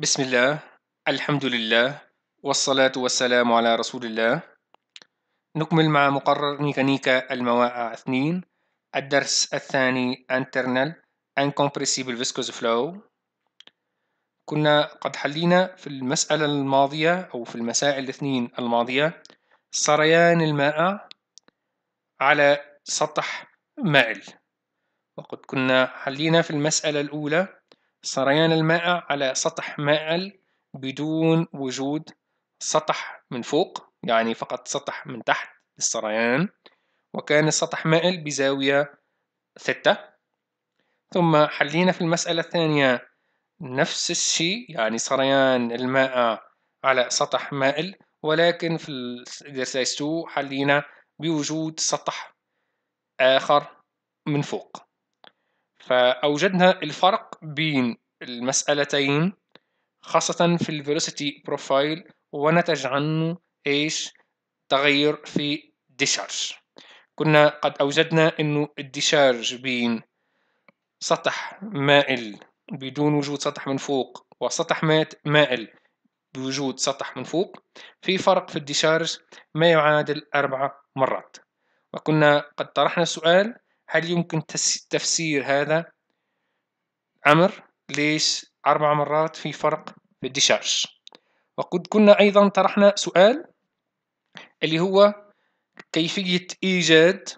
بسم الله الحمد لله والصلاة والسلام على رسول الله نكمل مع مقرر ميكانيكا المواقع اثنين الدرس الثاني Internal Incompressible Viscous Flow كنا قد حلينا في المسألة الماضية أو في المسائل الاثنين الماضية سريان الماء على سطح مائل وقد كنا حلينا في المسألة الأولى سريان الماء على سطح مائل بدون وجود سطح من فوق يعني فقط سطح من تحت السريان وكان السطح مائل بزاوية ثتة ثم حلينا في المسألة الثانية نفس الشيء يعني سريان الماء على سطح مائل ولكن في الاكسرسايز 2 حلينا بوجود سطح آخر من فوق فأوجدنا الفرق بين المسألتين خاصة في الفيلوسيتي بروفايل ونتج عنه ايش تغير في ديشارج كنا قد أوجدنا أنه الديشارج بين سطح مائل بدون وجود سطح من فوق وسطح مائل بوجود سطح من فوق في فرق في الديشارج ما يعادل أربع مرات وكنا قد طرحنا السؤال هل يمكن تفسير هذا أمر ليش أربع مرات في فرق في الديشارج وقد كنا أيضا طرحنا سؤال اللي هو كيفية إيجاد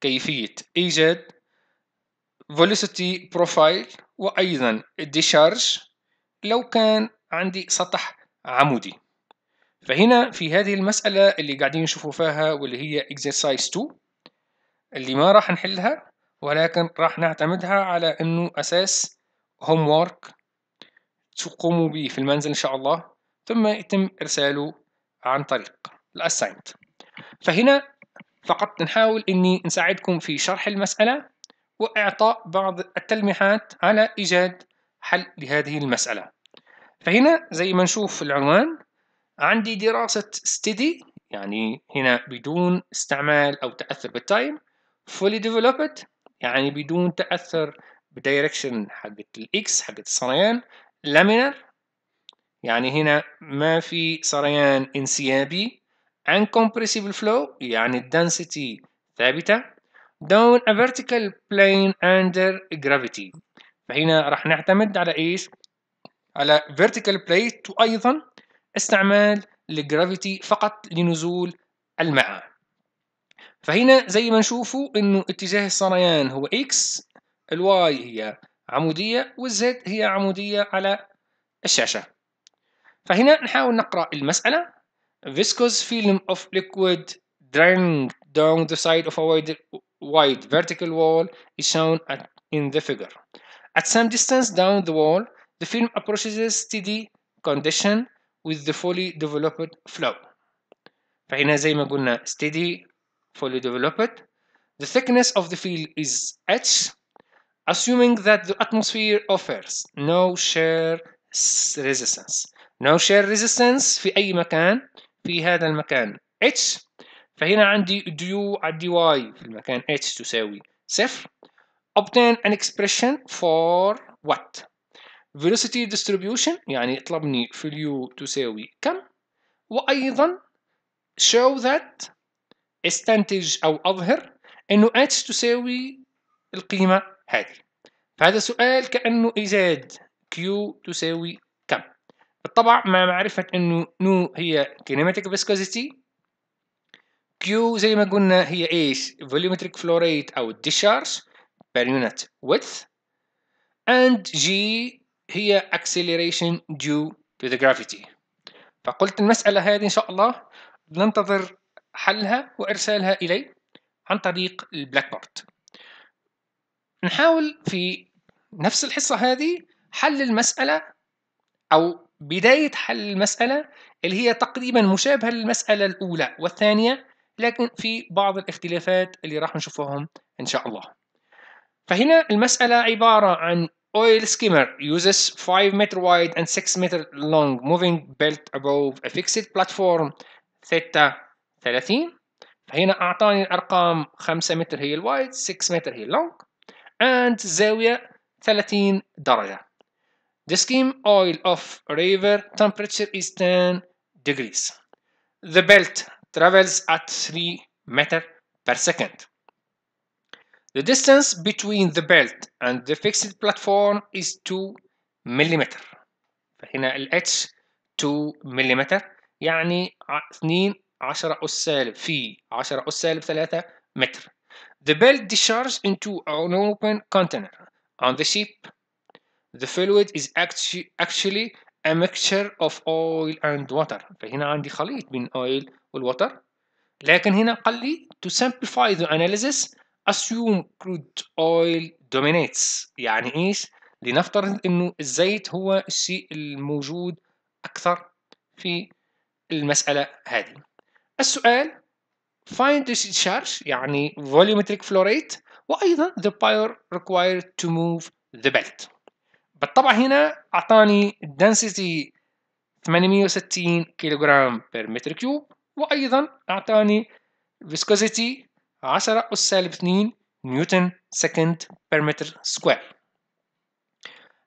كيفية إيجاد velocity profile وأيضا الديشارج لو كان عندي سطح عمودي فهنا في هذه المسألة اللي قاعدين نشوفوا فيها واللي هي exercise 2 اللي ما راح نحلها ولكن راح نعتمدها على أنه أساس هوم وورك تقوم به في المنزل إن شاء الله ثم يتم إرساله عن طريق الأسايند فهنا فقط نحاول أني نساعدكم في شرح المسألة وإعطاء بعض التلميحات على إيجاد حل لهذه المسألة فهنا زي ما نشوف في العنوان عندي دراسة steady يعني هنا بدون استعمال أو تأثر بالتايم fully developed يعني بدون تأثر بدايركشن حقت الاكس حقت السريان لامينر يعني هنا ما في سريان انسيابي uncompressible flow يعني الدنسيتي ثابتة down a vertical plane under gravity فهنا راح نعتمد على ايش؟ على vertical plate وايضا استعمال الجرافيتي فقط لنزول الماء فهنا زي ما نشوفوا انه اتجاه السريان هو x الواي هي عمودية والزد هي عمودية على الشاشة فهنا نحاول نقرأ المسألة viscous film of liquid drained down the side of a wide, wide vertical wall is shown at, in the figure. At some distance down the wall, the film approaches a steady condition with the fully developed flow. فهنا زي ما قلنا steady fully developed. The thickness of the field is H assuming that the atmosphere offers no shear resistance no shear resistance في أي مكان في هذا المكان H فهنا عندي du على dy في المكان H تساوي صفر obtain an expression for what velocity distribution يعني اطلبني في اليو تساوي كم وأيضا show that استنتج أو أظهر إنه H تساوي القيمة هذه فهذا سؤال كأنه إزاد كيو تساوي كم بالطبع مع معرفة أنه نو هي كينيماتيك فيسكوزيتي كيو زي ما قلنا هي إيش فوليومتريك فلوريت أو الديشارج per unit width and G هي acceleration due to the gravity فقلت المسألة هذه إن شاء الله ننتظر حلها وإرسالها إلي عن طريق البلاك بورد نحاول في نفس الحصة هذه حل المسألة أو بداية حل المسألة اللي هي تقريبا مشابهة للمسألة الأولى والثانية لكن في بعض الاختلافات اللي راح نشوفهم إن شاء الله فهنا المسألة عبارة عن oil skimmer uses 5 meter wide and 6 meter long moving belt above a fixed platform theta 30 فهنا أعطاني الأرقام 5 متر هي الوايد 6 متر هي اللونج and زاوية 30 درجة. The steam oil of river temperature is 10 degrees. The belt travels at 3 meter per second. The distance between the belt and the fixed platform is 2 millimeter. فهنا ال H 2 millimeter يعني 2 10 أس سالب في 10 أس سالب 3 متر The belt discharges into an open container. On the ship, the fluid is actu actually a mixture of oil and water. فهنا عندي خليط بين oil والوتر. لكن هنا قال لي to simplify the analysis assume crude oil dominates. يعني ايش؟ لنفترض انه الزيت هو الشيء الموجود اكثر في المسألة هذه. السؤال find the charge يعني volumetric flow rate وايضا the power required to move the belt بالطبع هنا اعطاني density 860 كيلوغرام بير متر كيوب وايضا اعطاني viscosity 10 اس سالب 2 نيوتن سكند بير متر سكوير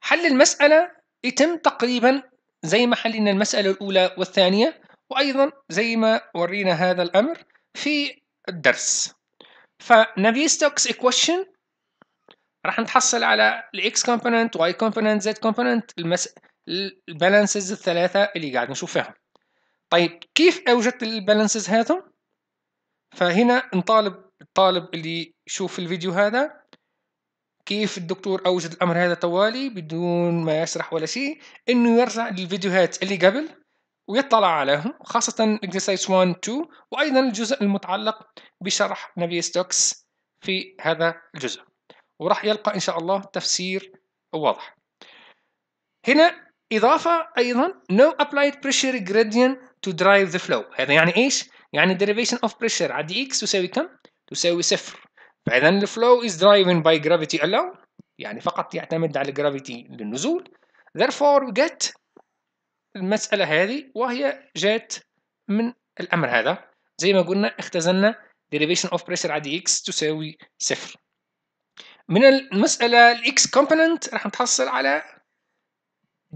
حل المسألة يتم تقريبا زي ما حلينا المسألة الأولى والثانية وأيضا زي ما ورينا هذا الأمر في الدرس ستوكس إيكويشن راح نتحصل على الاكس كومبوننت واي كومبوننت زد كومبوننت البالانسز الثلاثه اللي قاعد نشوفها طيب كيف اوجدت البالانسز هاتهم فهنا نطالب الطالب اللي يشوف الفيديو هذا كيف الدكتور اوجد الامر هذا طوالي بدون ما يشرح ولا شيء انه يرجع للفيديوهات اللي قبل ويطلع عليهم خاصة exercise 1 2 وأيضا الجزء المتعلق بشرح نبي ستوكس في هذا الجزء وراح يلقى إن شاء الله تفسير واضح هنا إضافة أيضا no applied pressure gradient to drive the flow هذا يعني إيش؟ يعني derivation of pressure على dx تساوي كم؟ تساوي صفر فإذا flow is driven by gravity alone يعني فقط يعتمد على gravity للنزول therefore we get المسألة هذه وهي جات من الأمر هذا زي ما قلنا اختزلنا derivation of pressure على dx تساوي صفر من المسألة الاكس component راح نتحصل على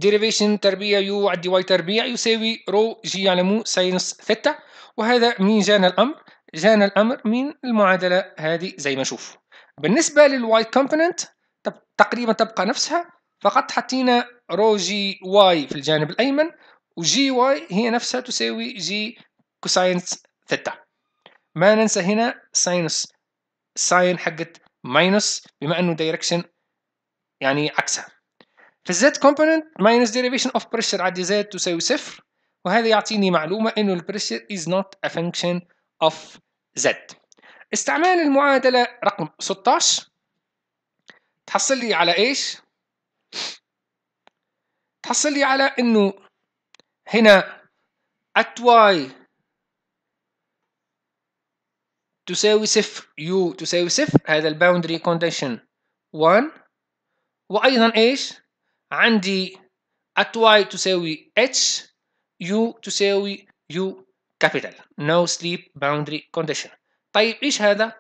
derivation تربيع يو على dy تربيع يساوي رو جي على مو ساينس ثيتا وهذا مين جانا الأمر؟ جانا الأمر من المعادلة هذه زي ما نشوف بالنسبة للواي component تقريبا تبقى نفسها فقط حطينا رو جي واي في الجانب الأيمن وجي واي هي نفسها تساوي جي كوساين ثيتا ما ننسى هنا ساينس ساين حقت ماينس بما انه دايركشن يعني عكسها في الزد كومبوننت ماينس ديريفيشن اوف بريشر عادي زد تساوي صفر وهذا يعطيني معلومة انه البريشر is not a function of z استعمال المعادلة رقم 16 تحصل لي على ايش؟ تحصلي على انه هنا at y تساوي صفر u تساوي صفر هذا الباوندري كونديشن 1 وايضا ايش عندي at y تساوي h u تساوي u capital no sleep boundary condition طيب ايش هذا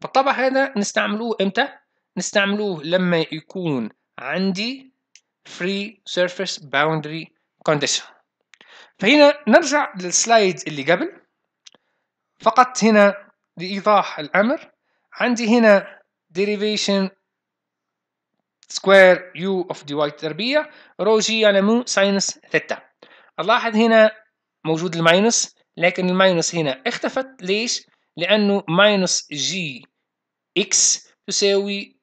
بالطبع هذا نستعملوه امتى نستعملوه لما يكون عندي free surface boundary condition فهنا نرجع للسلايد اللي قبل فقط هنا لإيضاح الأمر عندي هنا derivation square u of dy تربية رو جي على مو ساينس ثيتا ألاحظ هنا موجود الماينس لكن الماينس هنا اختفت ليش؟ لأنه ماينس جي اكس تساوي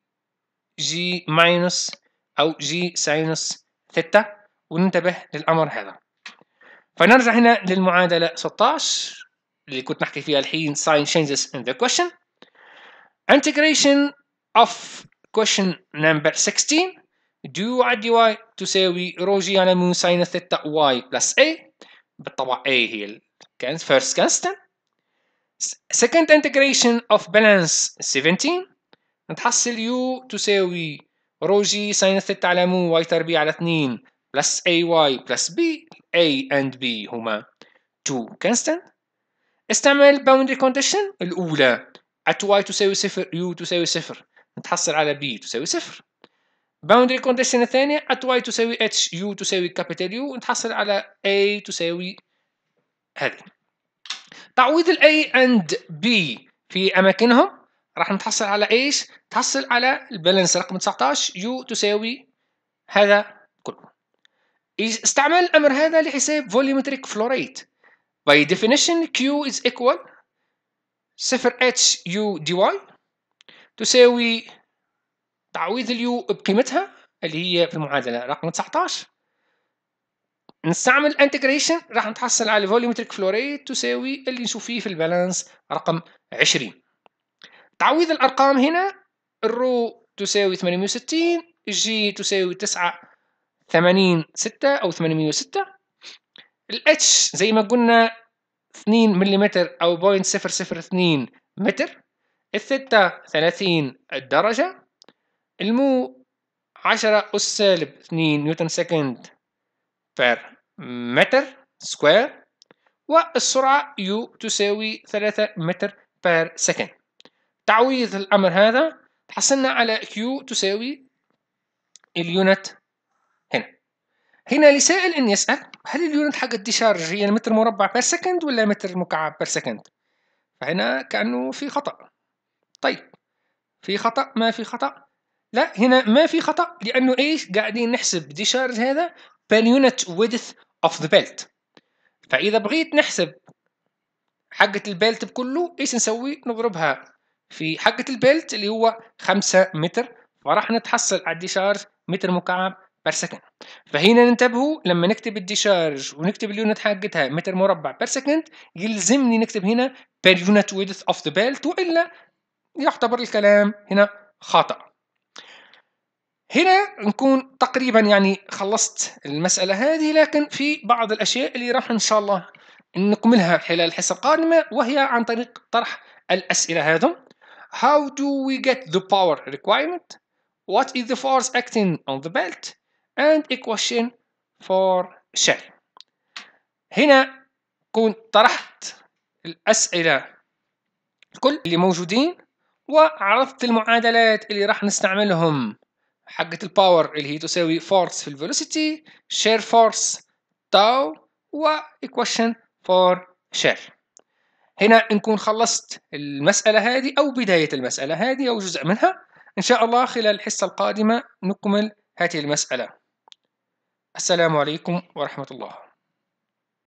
جي ماينس أو جي ساينس ثيتا وننتبه للأمر هذا فنرجع هنا للمعادلة 16 اللي كنت نحكي فيها الحين sign changes in the question integration of question number 16 دو على دي واي تساوي رو جي على مو ساين ثيتا واي بلس اي بالطبع اي هي كانت فيرست كونستنت second integration of balance 17 نتحصل u تساوي رو جي ساين ثيتا على مو واي تربيع على 2 بلس اي واي بلس بي اي اند بي هما تو كونستانت استعمل باوندري كونديشن الاولى ات واي تساوي صفر يو تساوي صفر نتحصل على بي تساوي صفر باوندري كونديشن الثانية ات واي تساوي اتش يو تساوي كابيتال يو نتحصل على اي تساوي هذه تعويض الاي اند بي في أماكنهم راح نتحصل على ايش تحصل على البالانس رقم 19 يو تساوي هذا كله استعمل الامر هذا لحساب فوليومتريك فلوريت باي ديفينيشن كيو از ايكوال 0 اتش يو دي واي تساوي تعويض اليو بقيمتها اللي هي في المعادلة رقم 19 نستعمل الانتجريشن راح نتحصل على فوليومتريك فلوريت تساوي اللي نشوف فيه في البالانس رقم 20 تعويض الأرقام هنا الرو تساوي 860 جي تساوي 9 80 6 أو 806 الاتش زي ما قلنا 2 ملم أو 0.002 متر الثيتا 30 درجة المو 10 أس سالب 2 نيوتن سكند بير متر سكوير والسرعة يو تساوي 3 متر بير سكند تعويض الأمر هذا تحصلنا على Q تساوي اليونت هنا هنا لسائل إن يسأل هل اليونت حق الديشارج هي المتر مربع بير سكند ولا متر مكعب بير سكند فهنا كأنه في خطأ طيب في خطأ ما في خطأ لا هنا ما في خطأ لأنه إيش قاعدين نحسب ديشارج هذا بير يونت width of the belt فإذا بغيت نحسب حقة البيلت بكله إيش نسوي نضربها في حقة البيلت اللي هو 5 متر فراح نتحصل على الديشارج متر مكعب بر سكند فهنا ننتبهوا لما نكتب الديشارج ونكتب اليونت حقتها متر مربع بر سكند يلزمني نكتب هنا بير يونت ويدث اوف ذا بيلت والا يعتبر الكلام هنا خطأ هنا نكون تقريبا يعني خلصت المسألة هذه لكن في بعض الأشياء اللي راح إن شاء الله نكملها خلال الحصة القادمة وهي عن طريق طرح الأسئلة هذم How do we get the power requirement? What is the force acting on the belt? And a question for shell. هنا كنت طرحت الأسئلة كل اللي موجودين وعرفت المعادلات اللي راح نستعملهم حقة الباور اللي هي تساوي فورس في الفيلوسيتي شير فورس تاو و equation for share هنا نكون خلصت المسألة هذه أو بداية المسألة هذه أو جزء منها إن شاء الله خلال الحصة القادمة نكمل هذه المسألة السلام عليكم ورحمة الله